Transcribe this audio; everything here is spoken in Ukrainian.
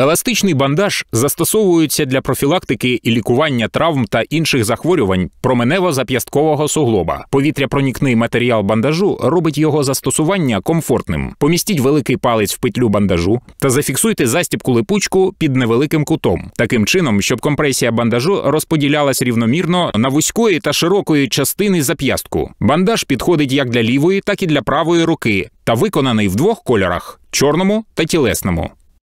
Еластичний бандаж застосовується для профілактики і лікування травм та інших захворювань променево-зап'ясткового суглоба. Повітряпронікний матеріал бандажу робить його застосування комфортним. Помістіть великий палець в петлю бандажу та зафіксуйте застібку липучку під невеликим кутом, таким чином, щоб компресія бандажу розподілялась рівномірно на вузької та широкої частини зап'ястку. Бандаж підходить як для лівої, так і для правої руки та виконаний в двох кольорах чорному та тілесному.